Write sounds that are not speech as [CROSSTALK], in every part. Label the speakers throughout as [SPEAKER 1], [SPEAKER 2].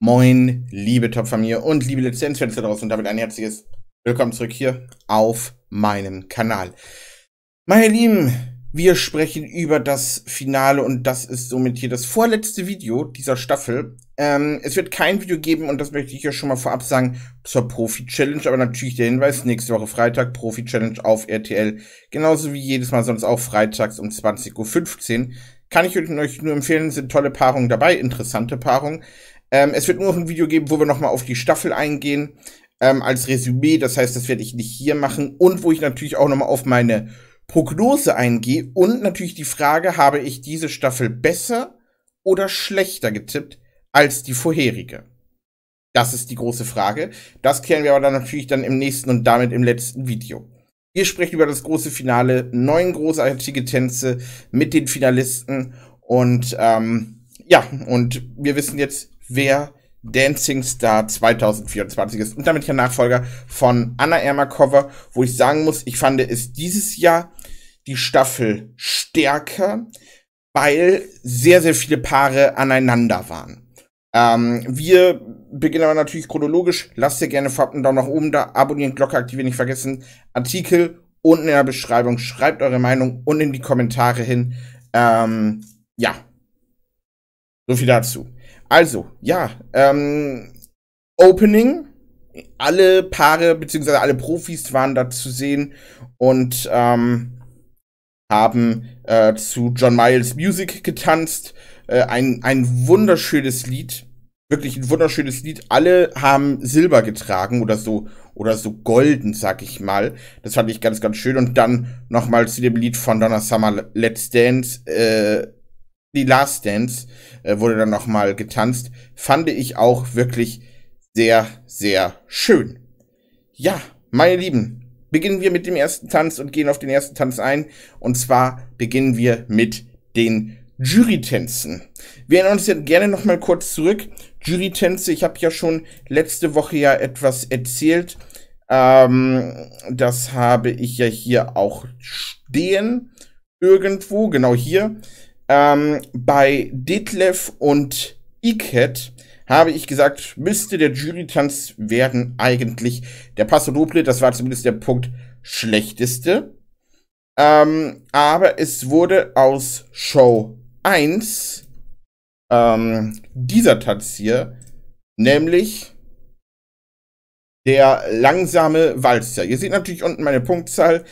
[SPEAKER 1] Moin, liebe Topfamilie und liebe Lizenzfans da draußen und damit ein herzliches Willkommen zurück hier auf meinem Kanal. Meine Lieben, wir sprechen über das Finale und das ist somit hier das vorletzte Video dieser Staffel. Ähm, es wird kein Video geben und das möchte ich ja schon mal vorab sagen zur Profi-Challenge, aber natürlich der Hinweis, nächste Woche Freitag Profi-Challenge auf RTL, genauso wie jedes Mal sonst auch freitags um 20.15 Uhr. Kann ich euch nur empfehlen, sind tolle Paarungen dabei, interessante Paarungen. Ähm, es wird nur noch ein Video geben, wo wir nochmal auf die Staffel eingehen, ähm, als Resümee. Das heißt, das werde ich nicht hier machen. Und wo ich natürlich auch nochmal auf meine Prognose eingehe. Und natürlich die Frage, habe ich diese Staffel besser oder schlechter getippt als die vorherige? Das ist die große Frage. Das klären wir aber dann natürlich dann im nächsten und damit im letzten Video. Wir sprechen über das große Finale, neun großartige Tänze mit den Finalisten und ähm, ja, und wir wissen jetzt, wer Dancing Star 2024 ist und damit der Nachfolger von Anna Ermakova, wo ich sagen muss, ich fand es dieses Jahr die Staffel stärker, weil sehr, sehr viele Paare aneinander waren. Ähm, wir beginnen aber natürlich chronologisch. Lasst ihr gerne einen Daumen nach oben da, abonnieren, Glocke aktivieren, nicht vergessen. Artikel unten in der Beschreibung. Schreibt eure Meinung und in die Kommentare hin. Ähm, ja, so viel dazu. Also, ja, ähm, Opening. Alle Paare bzw. alle Profis waren da zu sehen und ähm, haben äh, zu John Miles Music getanzt. Äh, ein, ein wunderschönes Lied. Wirklich ein wunderschönes Lied. Alle haben Silber getragen oder so oder so golden, sag ich mal. Das fand ich ganz, ganz schön. Und dann nochmal zu dem Lied von Donna Summer Let's Dance. Äh, die Last Dance äh, wurde dann nochmal getanzt, fand ich auch wirklich sehr, sehr schön. Ja, meine Lieben, beginnen wir mit dem ersten Tanz und gehen auf den ersten Tanz ein. Und zwar beginnen wir mit den Jury-Tänzen. Wir erinnern uns jetzt gerne nochmal kurz zurück. Jury-Tänze, ich habe ja schon letzte Woche ja etwas erzählt. Ähm, das habe ich ja hier auch stehen. Irgendwo, genau hier. Ähm, bei Detlef und Iket habe ich gesagt, müsste der Jury-Tanz werden eigentlich der Passo Doble. Das war zumindest der Punkt schlechteste. Ähm, aber es wurde aus Show 1 ähm, dieser Tanz hier, nämlich der langsame Walzer. Ihr seht natürlich unten meine Punktzahl.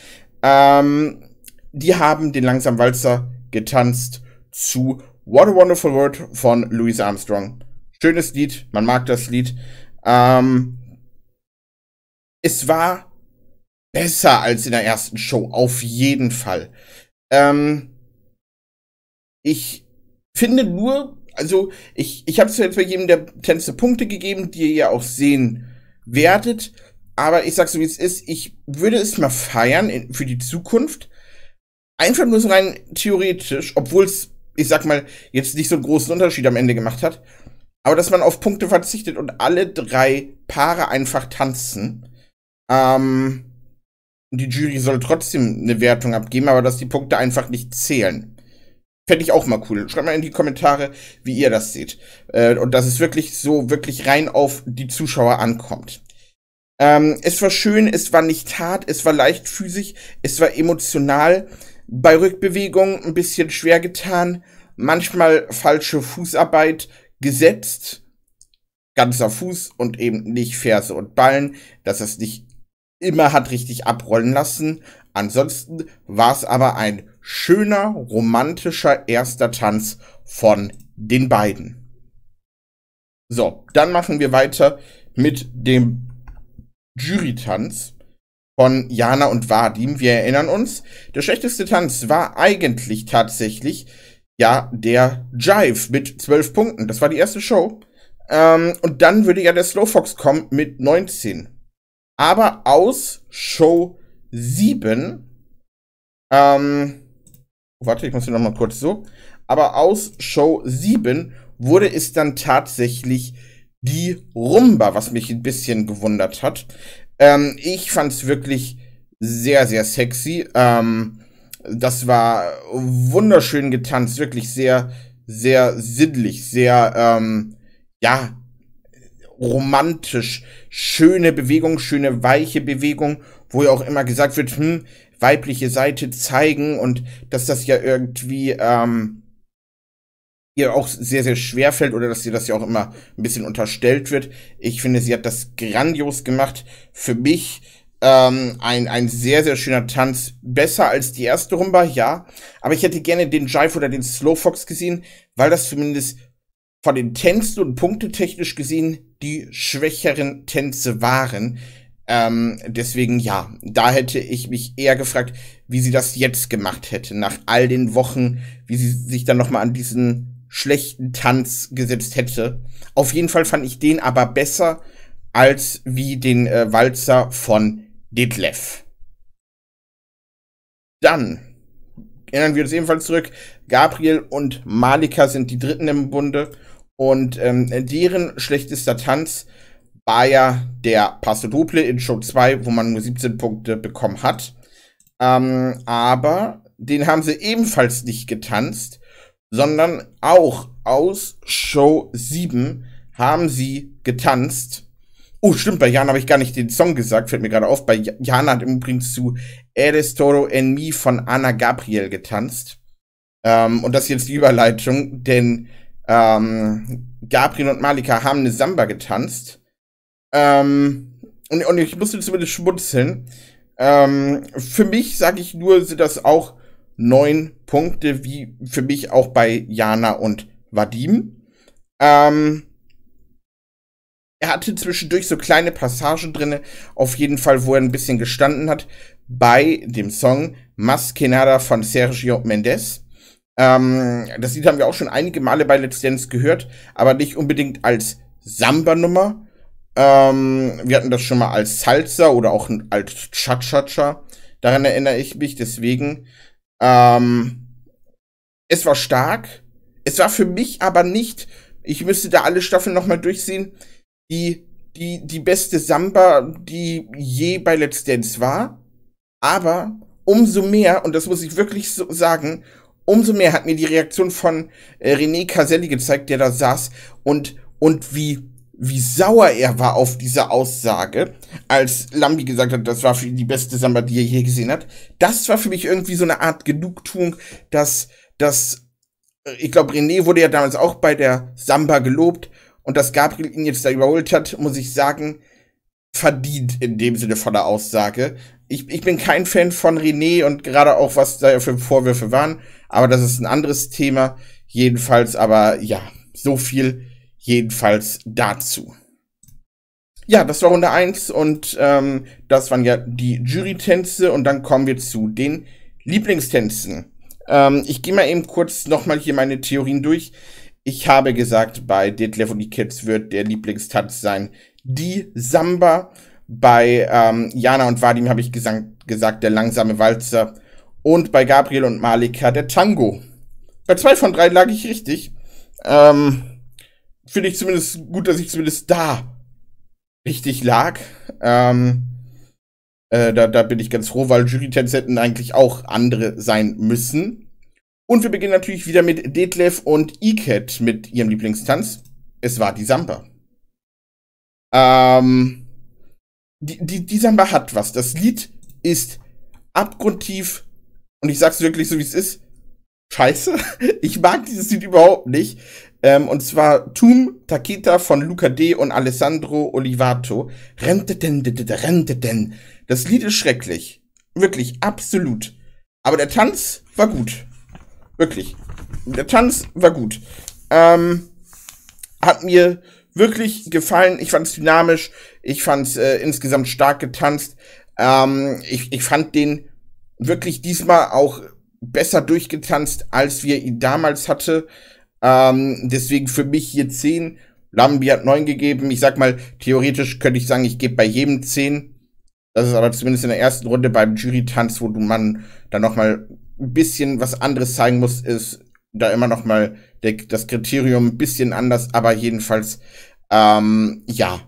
[SPEAKER 1] Ähm, die haben den langsamen Walzer getanzt zu What a Wonderful World von Louis Armstrong. Schönes Lied, man mag das Lied. Ähm, es war besser als in der ersten Show, auf jeden Fall. Ähm, ich finde nur, also ich, ich habe es jetzt bei jedem der Tänze Punkte gegeben, die ihr ja auch sehen werdet. Aber ich sag's so, wie es ist, ich würde es mal feiern in, für die Zukunft. Einfach nur so rein theoretisch, obwohl es ich sag mal, jetzt nicht so einen großen Unterschied am Ende gemacht hat. Aber dass man auf Punkte verzichtet und alle drei Paare einfach tanzen. Ähm, die Jury soll trotzdem eine Wertung abgeben, aber dass die Punkte einfach nicht zählen. Fände ich auch mal cool. Schreibt mal in die Kommentare, wie ihr das seht. Äh, und dass es wirklich so, wirklich rein auf die Zuschauer ankommt. Ähm, es war schön, es war nicht hart, es war leicht physisch, es war emotional bei Rückbewegung ein bisschen schwer getan, manchmal falsche Fußarbeit gesetzt, ganzer Fuß und eben nicht Ferse und Ballen, dass es nicht immer hat richtig abrollen lassen. Ansonsten war es aber ein schöner, romantischer erster Tanz von den beiden. So, dann machen wir weiter mit dem Jury-Tanz von Jana und Vadim. Wir erinnern uns, der schlechteste Tanz war eigentlich tatsächlich ja der Jive mit 12 Punkten. Das war die erste Show. Ähm, und dann würde ja der Slowfox kommen mit 19. Aber aus Show 7, ähm, warte, ich muss hier nochmal kurz so. Aber aus Show 7 wurde es dann tatsächlich die Rumba, was mich ein bisschen gewundert hat. Ähm, ich fand es wirklich sehr, sehr sexy. Ähm, das war wunderschön getanzt, wirklich sehr, sehr sinnlich, sehr, ähm, ja, romantisch. Schöne Bewegung, schöne weiche Bewegung, wo ja auch immer gesagt wird, hm, weibliche Seite zeigen und dass das ja irgendwie, ähm, ihr auch sehr, sehr schwer fällt oder dass ihr das ja auch immer ein bisschen unterstellt wird. Ich finde, sie hat das grandios gemacht. Für mich ähm, ein, ein sehr, sehr schöner Tanz. Besser als die erste Rumba, ja. Aber ich hätte gerne den Jive oder den Slow Fox gesehen, weil das zumindest von den Tänzen und punktetechnisch gesehen die schwächeren Tänze waren. Ähm, deswegen ja, da hätte ich mich eher gefragt, wie sie das jetzt gemacht hätte, nach all den Wochen, wie sie sich dann nochmal an diesen schlechten Tanz gesetzt hätte. Auf jeden Fall fand ich den aber besser als wie den äh, Walzer von Detlef. Dann erinnern wir uns ebenfalls zurück. Gabriel und Malika sind die Dritten im Bunde und ähm, deren schlechtester Tanz war ja der Passo Doble in Show 2, wo man nur 17 Punkte bekommen hat. Ähm, aber den haben sie ebenfalls nicht getanzt sondern auch aus Show 7 haben sie getanzt. Oh, stimmt, bei Jan habe ich gar nicht den Song gesagt, fällt mir gerade auf. Bei Jan hat im übrigens zu Eres Toro en Mi von Anna Gabriel getanzt. Ähm, und das ist jetzt die Überleitung, denn ähm, Gabriel und Malika haben eine Samba getanzt. Ähm, und, und, ich musste zumindest schmunzeln. Ähm, für mich, sage ich nur, sind das auch neun Punkte, wie für mich auch bei Jana und Vadim. Ähm, er hatte zwischendurch so kleine Passagen drinne, auf jeden Fall, wo er ein bisschen gestanden hat, bei dem Song Maskenada von Sergio Mendes. Ähm, das Lied haben wir auch schon einige Male bei Let's Dance gehört, aber nicht unbedingt als Samba-Nummer. Ähm, wir hatten das schon mal als Salsa oder auch als Cha-Cha-Cha. Daran erinnere ich mich, deswegen ähm, es war stark. Es war für mich aber nicht, ich müsste da alle Staffeln nochmal durchsehen, die, die, die beste Samba, die je bei Let's Dance war. Aber umso mehr, und das muss ich wirklich so sagen, umso mehr hat mir die Reaktion von äh, René Caselli gezeigt, der da saß und, und wie wie sauer er war auf diese Aussage, als Lambi gesagt hat, das war für ihn die beste Samba, die er je gesehen hat. Das war für mich irgendwie so eine Art Genugtuung, dass, dass äh, ich glaube, René wurde ja damals auch bei der Samba gelobt und dass Gabriel ihn jetzt da überholt hat, muss ich sagen, verdient in dem Sinne von der Aussage. Ich, ich bin kein Fan von René und gerade auch, was da für Vorwürfe waren, aber das ist ein anderes Thema. Jedenfalls, aber ja, so viel Jedenfalls dazu. Ja, das war Runde 1 und ähm, das waren ja die Jury-Tänze und dann kommen wir zu den Lieblingstänzen. Ähm, ich gehe mal eben kurz nochmal hier meine Theorien durch. Ich habe gesagt, bei Detlef und die Kids wird der Lieblingstanz sein die Samba. Bei ähm, Jana und Vadim habe ich gesagt, gesagt, der langsame Walzer. Und bei Gabriel und Malika der Tango. Bei zwei von drei lag ich richtig. Ähm, finde ich zumindest gut, dass ich zumindest da richtig lag. Ähm, äh, da, da bin ich ganz froh, weil Jury-Tabs hätten eigentlich auch andere sein müssen. Und wir beginnen natürlich wieder mit Detlef und Iket mit ihrem Lieblingstanz. Es war die Samba. Ähm, die, die, die Samba hat was. Das Lied ist abgrundtief, und ich sag's wirklich so, wie es ist, scheiße. [LAUGHS] Ich mag dieses Lied überhaupt nicht. Ähm, und zwar Tum Takita von Luca D. und Alessandro Olivato. Rente denn, rente denn. Das Lied ist schrecklich. Wirklich, absolut. Aber der Tanz war gut. Wirklich. Der Tanz war gut. Ähm, hat mir wirklich gefallen. Ich fand es dynamisch. Ich fand es äh, insgesamt stark getanzt. Ähm, ich, ich fand den wirklich diesmal auch besser durchgetanzt, als wir ihn damals hatte. Ähm, deswegen für mich hier 10. Lambi hat 9 gegeben. Ich sag mal, theoretisch könnte ich sagen, ich gebe bei jedem 10. Das ist aber zumindest in der ersten Runde beim Jury-Tanz, wo du man dann nochmal ein bisschen was anderes zeigen muss, ist da immer nochmal das Kriterium ein bisschen anders, aber jedenfalls, ähm, ja.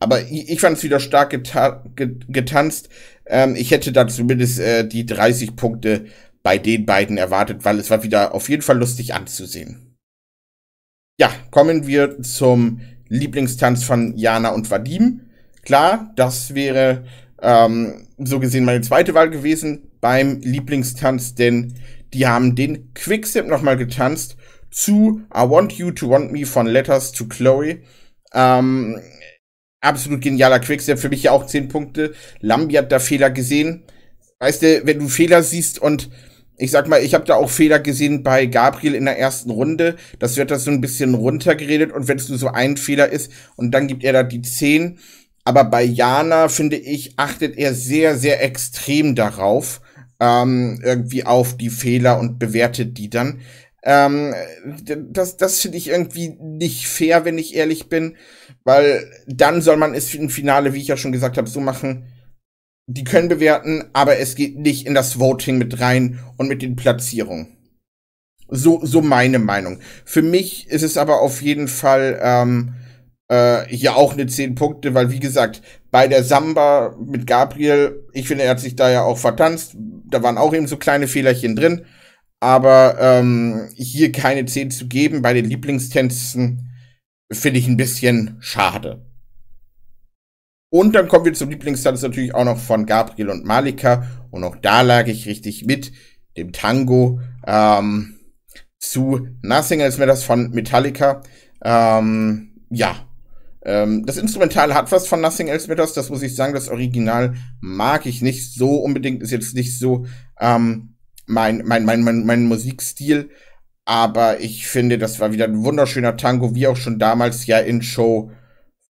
[SPEAKER 1] Aber ich, ich fand es wieder stark geta getanzt. Ähm, ich hätte da zumindest äh, die 30 Punkte bei den beiden erwartet, weil es war wieder auf jeden Fall lustig anzusehen. Ja, kommen wir zum Lieblingstanz von Jana und Vadim. Klar, das wäre ähm, so gesehen meine zweite Wahl gewesen beim Lieblingstanz, denn die haben den Quickstep nochmal getanzt zu I Want You to Want Me von Letters to Chloe. Ähm, absolut genialer Quickstep, für mich ja auch 10 Punkte. Lambi hat da Fehler gesehen. Weißt du, wenn du Fehler siehst und ich sag mal, ich habe da auch Fehler gesehen bei Gabriel in der ersten Runde. Das wird da so ein bisschen runtergeredet und wenn es nur so ein Fehler ist und dann gibt er da die 10. Aber bei Jana, finde ich, achtet er sehr, sehr extrem darauf, ähm, irgendwie auf die Fehler und bewertet die dann. Ähm, das das finde ich irgendwie nicht fair, wenn ich ehrlich bin, weil dann soll man es im Finale, wie ich ja schon gesagt habe, so machen, die können bewerten, aber es geht nicht in das Voting mit rein und mit den Platzierungen. So, so meine Meinung. Für mich ist es aber auf jeden Fall ähm, äh, hier auch eine 10 Punkte, weil wie gesagt, bei der Samba mit Gabriel, ich finde, er hat sich da ja auch vertanzt. Da waren auch eben so kleine Fehlerchen drin. Aber ähm, hier keine 10 zu geben bei den Lieblingstänzen, finde ich ein bisschen schade. Und dann kommen wir zum Lieblingstanz natürlich auch noch von Gabriel und Malika. Und auch da lag ich richtig mit dem Tango ähm, zu Nothing als mir das von Metallica. Ähm, ja, ähm, das Instrumental hat was von Nothing Else Matters, das muss ich sagen. Das Original mag ich nicht so unbedingt, ist jetzt nicht so ähm, mein, mein, mein, mein, mein Musikstil. Aber ich finde, das war wieder ein wunderschöner Tango, wie auch schon damals ja in Show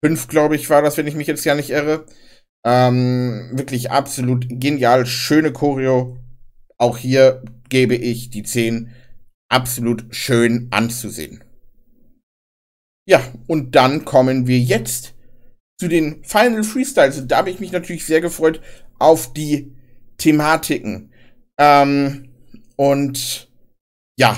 [SPEAKER 1] 5, glaube ich, war das, wenn ich mich jetzt ja nicht irre. Ähm, wirklich absolut genial, schöne Choreo. Auch hier gebe ich die 10 absolut schön anzusehen. Ja, und dann kommen wir jetzt zu den Final Freestyles. Und da habe ich mich natürlich sehr gefreut auf die Thematiken. Ähm, und ja,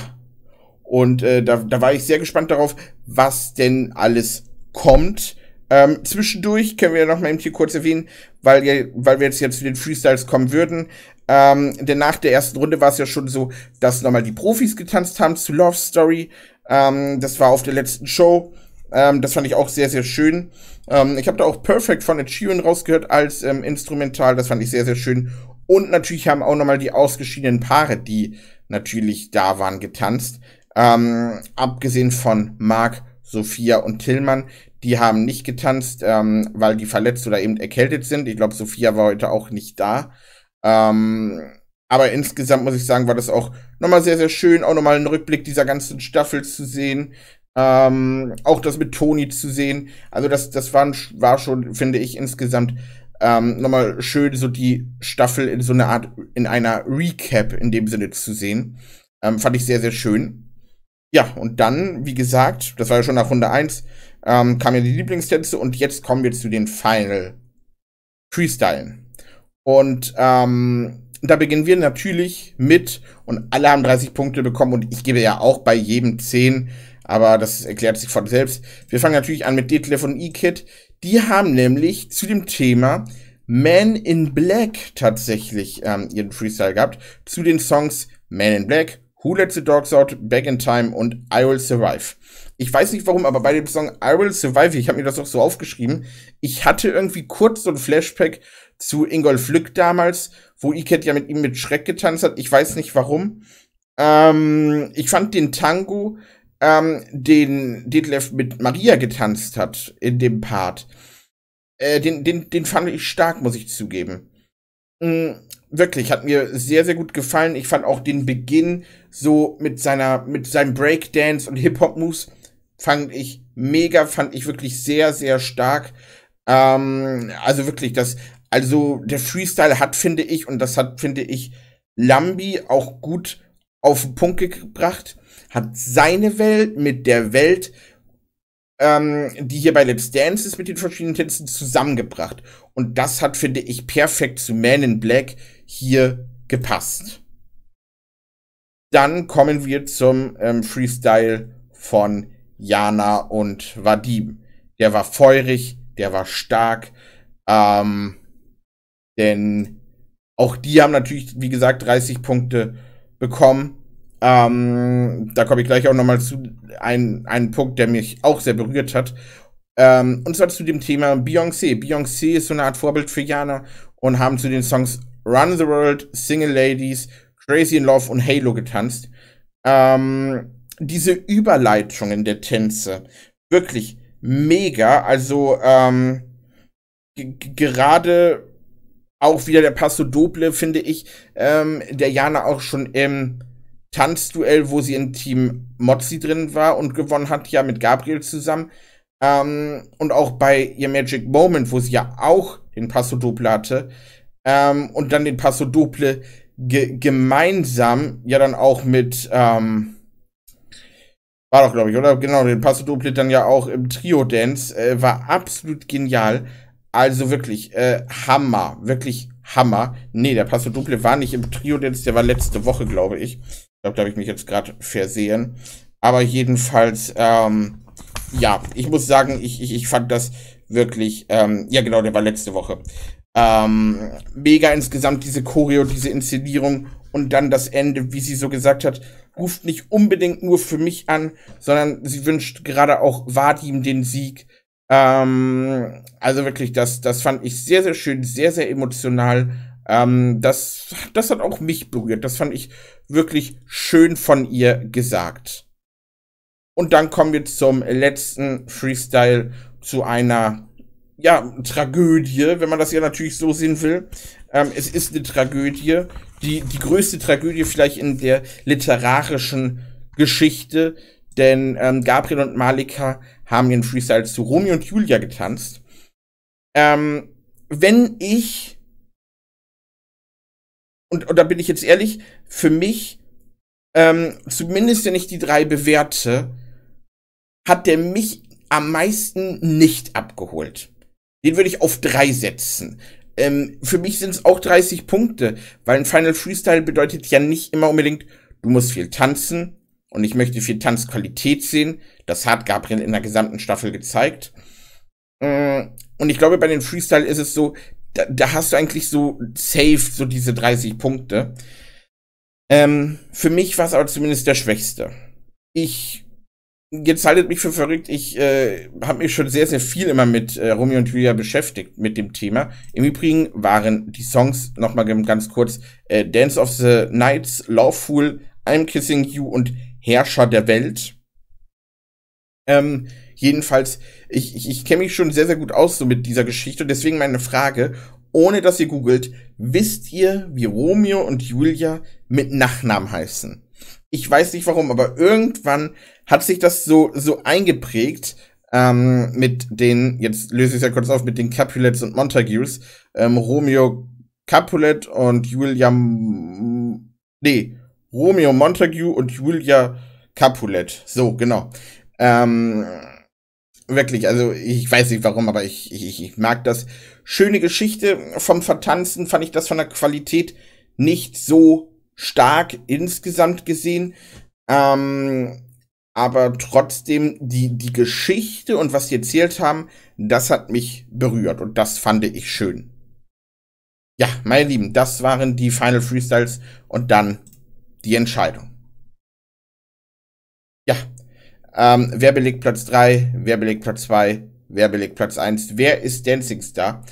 [SPEAKER 1] und äh, da, da war ich sehr gespannt darauf, was denn alles kommt. Ähm, zwischendurch können wir noch mal eben hier kurz erwähnen, weil, ja, weil wir jetzt, jetzt zu den Freestyles kommen würden. Ähm, denn nach der ersten Runde war es ja schon so, dass nochmal die Profis getanzt haben zu Love Story. Ähm, das war auf der letzten Show. Ähm, das fand ich auch sehr, sehr schön. Ähm, ich habe da auch Perfect von Ed Sheeran rausgehört als ähm, Instrumental. Das fand ich sehr, sehr schön. Und natürlich haben auch nochmal die ausgeschiedenen Paare, die natürlich da waren, getanzt. Ähm, abgesehen von Mark Sophia und Tillmann. Die haben nicht getanzt, ähm, weil die verletzt oder eben erkältet sind. Ich glaube, Sophia war heute auch nicht da. Ähm, aber insgesamt muss ich sagen, war das auch nochmal sehr, sehr schön, auch nochmal einen Rückblick dieser ganzen Staffel zu sehen. Ähm, auch das mit Toni zu sehen. Also das, das war, war schon, finde ich, insgesamt ähm, nochmal schön, so die Staffel in so einer Art, in einer Recap in dem Sinne zu sehen. Ähm, fand ich sehr, sehr schön ja, und dann, wie gesagt, das war ja schon nach Runde 1, ähm, kamen ja die Lieblingstänze und jetzt kommen wir zu den Final Freestylen. Und ähm, da beginnen wir natürlich mit und alle haben 30 Punkte bekommen und ich gebe ja auch bei jedem 10, aber das erklärt sich von selbst. Wir fangen natürlich an mit Detlef und E-Kid. Die haben nämlich zu dem Thema Man in Black tatsächlich ähm, ihren Freestyle gehabt, zu den Songs Man in Black Who Let the Dogs Out, Back in Time und I Will Survive. Ich weiß nicht warum, aber bei dem Song I Will Survive, ich habe mir das auch so aufgeschrieben, ich hatte irgendwie kurz so ein Flashback zu Ingolf Lück damals, wo Iket ja mit ihm mit Schreck getanzt hat. Ich weiß nicht warum. Ähm, ich fand den Tango, ähm, den Detlef mit Maria getanzt hat in dem Part. Äh, den, den, den fand ich stark, muss ich zugeben. Mm, wirklich, hat mir sehr, sehr gut gefallen. Ich fand auch den Beginn so mit seiner, mit seinem Breakdance und Hip-Hop-Moves fand ich mega, fand ich wirklich sehr, sehr stark. Ähm, also wirklich, das, also der Freestyle hat, finde ich, und das hat, finde ich, Lambi auch gut auf den Punkt gebracht, hat seine Welt mit der Welt, ähm, die hier bei Let's Dance ist, mit den verschiedenen Tänzen zusammengebracht. Und das hat, finde ich, perfekt zu Man in Black hier gepasst. Dann kommen wir zum ähm, Freestyle von Jana und Vadim. Der war feurig, der war stark. Ähm, denn auch die haben natürlich, wie gesagt, 30 Punkte bekommen. Ähm, da komme ich gleich auch nochmal zu einem Punkt, der mich auch sehr berührt hat. Ähm, und zwar zu dem Thema Beyoncé. Beyoncé ist so eine Art Vorbild für Jana und haben zu den Songs Run the World, Single Ladies, Crazy in Love und Halo getanzt. Ähm, diese Überleitungen der Tänze, wirklich mega. Also ähm, gerade auch wieder der Passo Doble, finde ich, ähm, der Jana auch schon im Tanzduell, wo sie in Team Mozzi drin war und gewonnen hat, ja mit Gabriel zusammen. Ähm, und auch bei ihr Magic Moment, wo sie ja auch den Passo Doble hatte, ähm, und dann den Passo Doble ge gemeinsam ja dann auch mit, ähm, war doch glaube ich, oder? Genau, den Passo Doble dann ja auch im Trio-Dance, äh, war absolut genial. Also wirklich, äh, Hammer, wirklich Hammer. Nee, der Passo Doble war nicht im Trio-Dance, der war letzte Woche, glaube ich. Ich glaube, da habe ich mich jetzt gerade versehen. Aber jedenfalls, ähm, ja, ich muss sagen, ich, ich, ich fand das wirklich, ähm, ja genau, der war letzte Woche. Ähm, mega insgesamt diese Choreo, diese Inszenierung und dann das Ende, wie sie so gesagt hat, ruft nicht unbedingt nur für mich an, sondern sie wünscht gerade auch Vadim den Sieg. Ähm, also wirklich, das, das fand ich sehr, sehr schön, sehr, sehr emotional. Ähm, das, das hat auch mich berührt. Das fand ich wirklich schön von ihr gesagt. Und dann kommen wir zum letzten Freestyle zu einer ja, Tragödie, wenn man das ja natürlich so sehen will. Ähm, es ist eine Tragödie, die, die größte Tragödie vielleicht in der literarischen Geschichte, denn ähm, Gabriel und Malika haben ihren Freestyle zu Romeo und Julia getanzt. Ähm, wenn ich, und, und da bin ich jetzt ehrlich, für mich, ähm, zumindest wenn ich die drei bewerte, hat der mich am meisten nicht abgeholt. Den würde ich auf drei setzen. Ähm, für mich sind es auch 30 Punkte, weil ein Final Freestyle bedeutet ja nicht immer unbedingt, du musst viel tanzen und ich möchte viel Tanzqualität sehen. Das hat Gabriel in der gesamten Staffel gezeigt. Mm, und ich glaube, bei den Freestyle ist es so, da, da hast du eigentlich so safe so diese 30 Punkte. Ähm, für mich war es aber zumindest der schwächste. Ich jetzt haltet mich für verrückt. Ich äh, habe mich schon sehr, sehr viel immer mit äh, Romeo und Julia beschäftigt mit dem Thema. Im Übrigen waren die Songs, nochmal ganz kurz, äh, Dance of the Nights, Love Fool, I'm Kissing You und Herrscher der Welt. Ähm, jedenfalls, ich, ich, ich kenne mich schon sehr, sehr gut aus so mit dieser Geschichte und deswegen meine Frage, ohne dass ihr googelt, wisst ihr, wie Romeo und Julia mit Nachnamen heißen? ich weiß nicht warum, aber irgendwann hat sich das so, so eingeprägt ähm, mit den, jetzt löse ich es ja kurz auf, mit den Capulets und Montagues, ähm, Romeo Capulet und Julia, nee, Romeo Montague und Julia Capulet. So, genau. Ähm, wirklich, also ich weiß nicht warum, aber ich, ich, ich mag das. Schöne Geschichte vom Vertanzen fand ich das von der Qualität nicht so stark insgesamt gesehen. Ähm, aber trotzdem die, die Geschichte und was sie erzählt haben, das hat mich berührt und das fand ich schön. Ja, meine Lieben, das waren die Final Freestyles und dann die Entscheidung. Ja, ähm, wer belegt Platz 3, wer belegt Platz 2, wer belegt Platz 1, wer ist Dancing Star?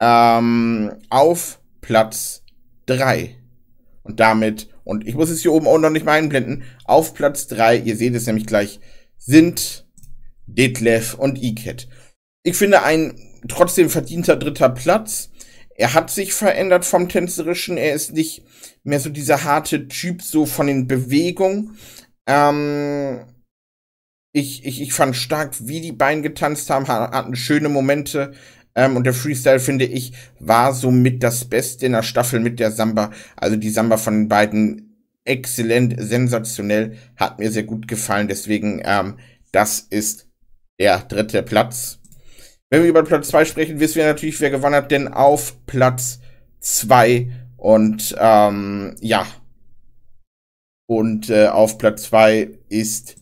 [SPEAKER 1] Ähm, auf Platz 3 und damit, und ich muss es hier oben auch noch nicht mal einblenden, auf Platz 3, ihr seht es nämlich gleich, sind Detlef und Iket. Ich finde ein trotzdem verdienter dritter Platz. Er hat sich verändert vom tänzerischen, er ist nicht mehr so dieser harte Typ, so von den Bewegungen. Ähm, ich, ich, ich fand stark, wie die beiden getanzt haben, hatten schöne Momente. Ähm, und der Freestyle, finde ich, war somit das Beste in der Staffel mit der Samba. Also die Samba von beiden exzellent, sensationell, hat mir sehr gut gefallen. Deswegen, ähm, das ist der dritte Platz. Wenn wir über Platz 2 sprechen, wissen wir natürlich, wer gewonnen hat, denn auf Platz 2 und ähm, ja. Und äh, auf Platz 2 ist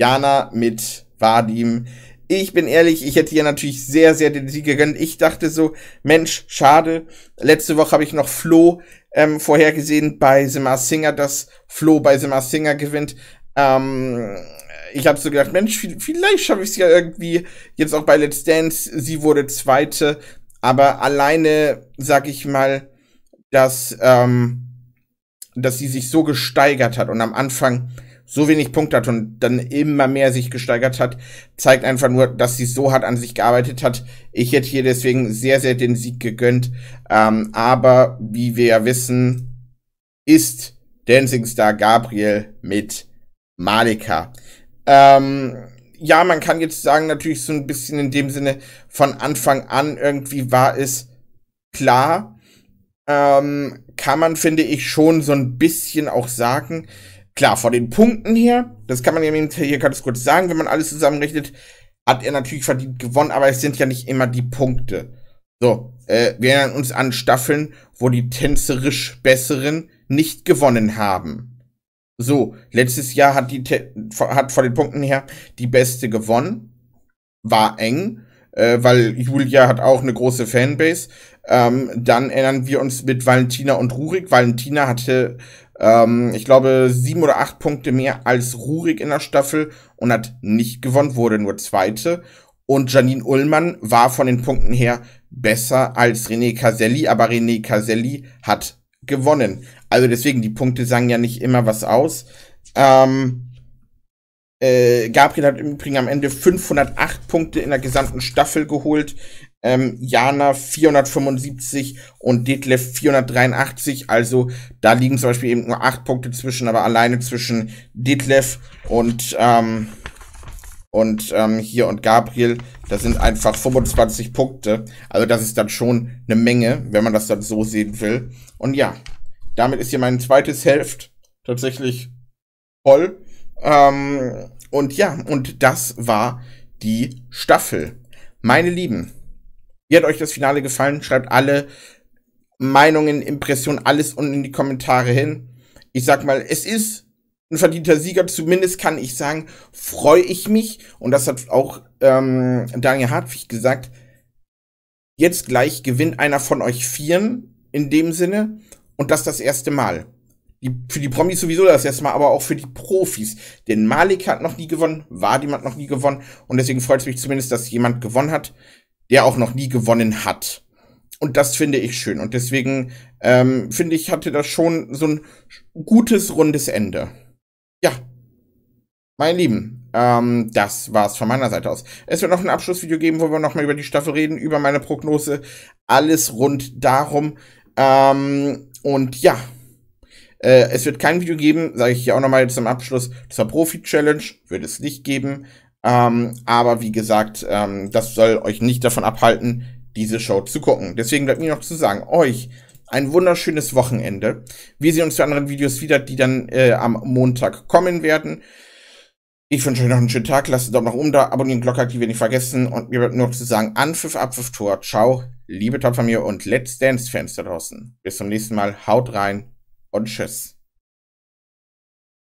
[SPEAKER 1] Jana mit Vadim. Ich bin ehrlich, ich hätte ihr natürlich sehr, sehr den Sieg gegönnt. Ich dachte so, Mensch, schade. Letzte Woche habe ich noch Flo ähm, vorhergesehen bei The Mars Singer, dass Flo bei The Mars Singer gewinnt. Ähm, ich habe so gedacht, Mensch, vielleicht schaffe ich es ja irgendwie. Jetzt auch bei Let's Dance, sie wurde Zweite. Aber alleine, sag ich mal, dass, ähm, dass sie sich so gesteigert hat und am Anfang so wenig Punkte hat und dann immer mehr sich gesteigert hat, zeigt einfach nur, dass sie so hart an sich gearbeitet hat. Ich hätte hier deswegen sehr, sehr den Sieg gegönnt. Ähm, aber wie wir ja wissen, ist Dancing Star Gabriel mit Malika. Ähm, ja, man kann jetzt sagen, natürlich so ein bisschen in dem Sinne, von Anfang an irgendwie war es klar. Ähm, kann man, finde ich, schon so ein bisschen auch sagen, Klar, vor den Punkten hier, das kann man ja eben, hier ganz kurz sagen, wenn man alles zusammenrechnet, hat er natürlich verdient gewonnen, aber es sind ja nicht immer die Punkte. So, äh, wir erinnern uns an Staffeln, wo die tänzerisch Besseren nicht gewonnen haben. So, letztes Jahr hat die hat vor den Punkten her die Beste gewonnen. War eng, äh, weil Julia hat auch eine große Fanbase. Ähm, dann erinnern wir uns mit Valentina und Rurik. Valentina hatte ähm, ich glaube, sieben oder acht Punkte mehr als Rurik in der Staffel und hat nicht gewonnen, wurde nur Zweite. Und Janine Ullmann war von den Punkten her besser als René Caselli, aber René Caselli hat gewonnen. Also deswegen, die Punkte sagen ja nicht immer was aus. Ähm, äh, Gabriel hat im Übrigen am Ende 508 Punkte in der gesamten Staffel geholt ähm, Jana 475 und Detlef 483. Also da liegen zum Beispiel eben nur 8 Punkte zwischen, aber alleine zwischen Detlef und, ähm, und ähm, hier und Gabriel, das sind einfach 25 Punkte. Also das ist dann schon eine Menge, wenn man das dann so sehen will. Und ja, damit ist hier mein zweites Hälft tatsächlich voll. Ähm, und ja, und das war die Staffel. Meine Lieben, wie hat euch das Finale gefallen? Schreibt alle Meinungen, Impressionen, alles unten in die Kommentare hin. Ich sag mal, es ist ein verdienter Sieger, zumindest kann ich sagen, freue ich mich. Und das hat auch ähm, Daniel Hartwig gesagt. Jetzt gleich gewinnt einer von euch Vieren in dem Sinne. Und das das erste Mal. Die, für die Promis sowieso das erste Mal, aber auch für die Profis. Denn Malik hat noch nie gewonnen, Vadim hat noch nie gewonnen. Und deswegen freut es mich zumindest, dass jemand gewonnen hat der auch noch nie gewonnen hat. Und das finde ich schön. Und deswegen ähm, finde ich, hatte das schon so ein gutes, rundes Ende. Ja, meine Lieben, ähm, das war's von meiner Seite aus. Es wird noch ein Abschlussvideo geben, wo wir nochmal über die Staffel reden, über meine Prognose, alles rund darum. Ähm, und ja, äh, es wird kein Video geben, sage ich hier auch nochmal zum Abschluss, zur Profi-Challenge wird es nicht geben. Ähm, aber wie gesagt, ähm, das soll euch nicht davon abhalten, diese Show zu gucken. Deswegen bleibt mir noch zu sagen, euch ein wunderschönes Wochenende. Wir sehen uns zu anderen Videos wieder, die dann äh, am Montag kommen werden. Ich wünsche euch noch einen schönen Tag. Lasst einen Daumen nach oben da, abonnieren, Glocke aktivieren, nicht vergessen. Und mir bleibt nur noch zu sagen, Anpfiff, Abpfiff, Tor. Ciao, liebe Top von mir und Let's Dance-Fans da draußen. Bis zum nächsten Mal. Haut rein und tschüss.